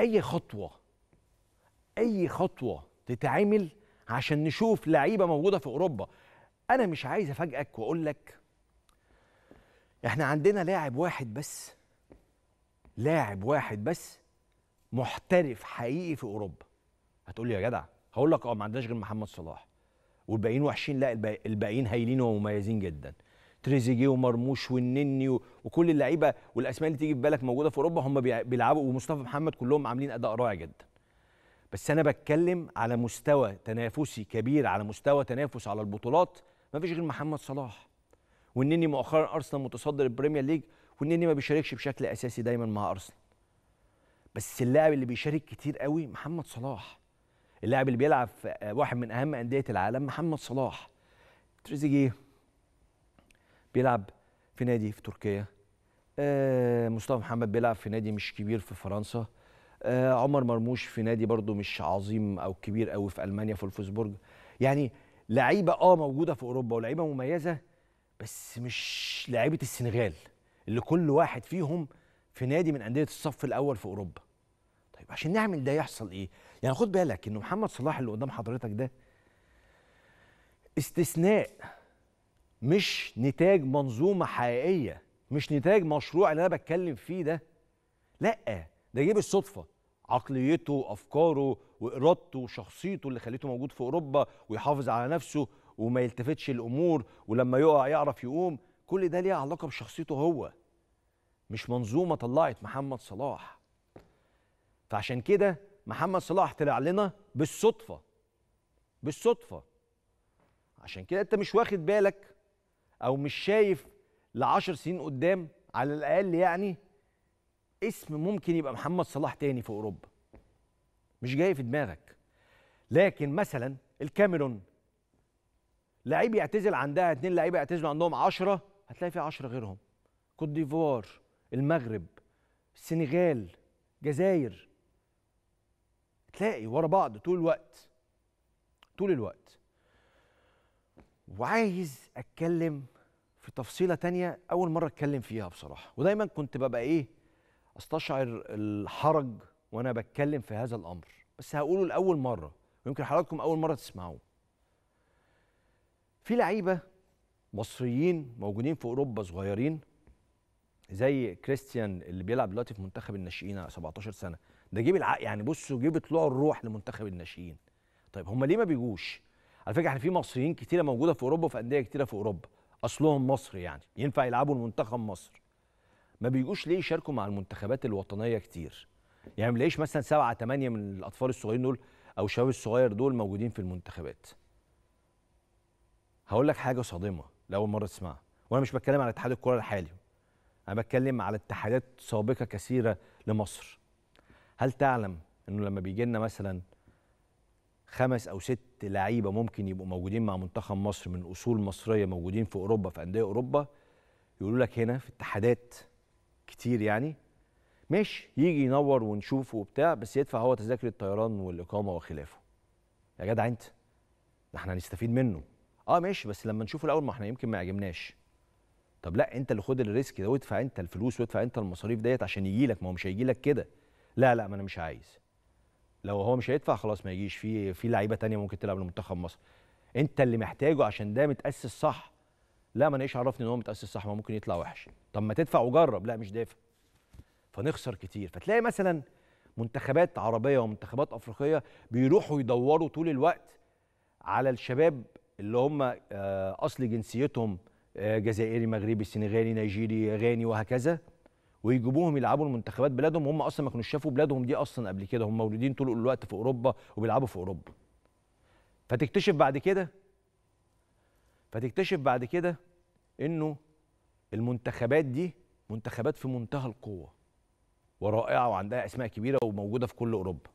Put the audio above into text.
اي خطوه اي خطوه تتعمل عشان نشوف لعيبه موجوده في اوروبا انا مش عايز افاجئك واقول لك احنا عندنا لاعب واحد بس لاعب واحد بس محترف حقيقي في اوروبا هتقول لي يا جدع هقول لك اه ما عندناش غير محمد صلاح والباقيين وحشين لا الباقيين هايلين ومميزين جدا تريزيجيه ومرموش والنني وكل اللعيبه والاسماء اللي تيجي في بالك موجوده في اوروبا هم بيلعبوا ومصطفى محمد كلهم عاملين اداء رائع جدا بس انا بتكلم على مستوى تنافسي كبير على مستوى تنافس على البطولات ما فيش غير محمد صلاح والنني مؤخرا ارسنال متصدر البريمير ليج والنني ما بيشاركش بشكل اساسي دايما مع ارسنال بس اللاعب اللي بيشارك كتير قوي محمد صلاح اللاعب اللي بيلعب في آه، واحد من اهم انديه العالم محمد صلاح تريزيجيه بيلعب في نادي في تركيا آه، مصطفى محمد بيلعب في نادي مش كبير في فرنسا آه، عمر مرموش في نادي برده مش عظيم او كبير قوي في المانيا في الفوسبورج يعني لعيبه اه موجوده في اوروبا ولعيبه مميزه بس مش لعيبه السنغال اللي كل واحد فيهم في نادي من انديه الصف الاول في اوروبا طيب عشان نعمل ده يحصل ايه يعني خد بالك ان محمد صلاح اللي قدام حضرتك ده استثناء مش نتاج منظومه حقيقيه مش نتاج مشروع اللي انا بتكلم فيه ده لا ده جه بالصدفه عقليته وأفكاره وارادته وشخصيته اللي خليته موجود في اوروبا ويحافظ على نفسه وما يلتفتش الامور ولما يقع يعرف يقوم كل ده ليه علاقه بشخصيته هو مش منظومه طلعت محمد صلاح فعشان كده محمد صلاح طلع لنا بالصدفه بالصدفه عشان كده انت مش واخد بالك او مش شايف لعشر سنين قدام على الاقل يعني اسم ممكن يبقى محمد صلاح تاني في اوروبا مش جاي في دماغك لكن مثلا الكاميرون لعيب يعتزل عندها اتنين لعيبه يعتزلوا عندهم 10 هتلاقي في 10 غيرهم كوت ديفوار المغرب السنغال جزائر تلاقي ورا بعض طول الوقت طول الوقت وعايز اتكلم في تفصيله تانية اول مره اتكلم فيها بصراحه ودايما كنت ببقى ايه استشعر الحرج وانا بتكلم في هذا الامر بس هقوله لاول مره ويمكن حضراتكم اول مره تسمعوه في لعيبه مصريين موجودين في اوروبا صغيرين زي كريستيان اللي بيلعب دلوقتي في منتخب الناشئين 17 سنه ده جيب العق يعني بصوا جيب طلوع الروح لمنتخب الناشئين طيب هم ليه ما بيجوش على فكره احنا في مصريين كتيره موجوده في اوروبا وفي انديه كتيره في اوروبا اصلهم مصر يعني ينفع يلعبوا المنتخب مصر ما بيجوش ليه يشاركوا مع المنتخبات الوطنيه كتير يعني ما بنلاقيش مثلا سبعة ثمانية من الاطفال الصغيرين دول او الشباب الصغير دول موجودين في المنتخبات هقول لك حاجه صادمه لاول مره تسمعها وانا مش بتكلم على اتحاد الكره الحالي انا بتكلم على اتحادات سابقه كثيره لمصر هل تعلم انه لما بيجي لنا مثلا خمس او ست لعيبه ممكن يبقوا موجودين مع منتخب مصر من اصول مصريه موجودين في اوروبا في انديه اوروبا يقولوا لك هنا في اتحادات كتير يعني مش يجي ينور ونشوفه وبتاع بس يدفع هو تذاكر الطيران والاقامه وخلافه يا جدع انت ده احنا هنستفيد منه اه ماشي بس لما نشوفه الاول ما احنا يمكن ما يعجبناش طب لا انت اللي خد الريسك ده وادفع انت الفلوس وادفع انت المصاريف ديت عشان يجي لك ما هو مش هيجي لك كده لا لا ما انا مش عايز لو هو مش هيدفع خلاص ما يجيش في في لعيبه ثانيه ممكن تلعب لمنتخب مصر انت اللي محتاجه عشان ده متاسس صح لا ما انا ايش عرفني ان هو متاسس صح ما ممكن يطلع وحش طب ما تدفع وجرب لا مش دافع فنخسر كتير فتلاقي مثلا منتخبات عربيه ومنتخبات افريقيه بيروحوا يدوروا طول الوقت على الشباب اللي هم آه، اصل جنسيتهم آه، جزائري مغربي سنغالي نيجيري غاني وهكذا ويجيبوهم يلعبوا المنتخبات بلادهم وهم اصلا ما كانوش شافوا بلادهم دي اصلا قبل كده هم مولودين طول الوقت في اوروبا وبيلعبوا في اوروبا فتكتشف بعد كده فتكتشف بعد كده انه المنتخبات دي منتخبات في منتهى القوه ورائعه وعندها اسماء كبيره وموجوده في كل اوروبا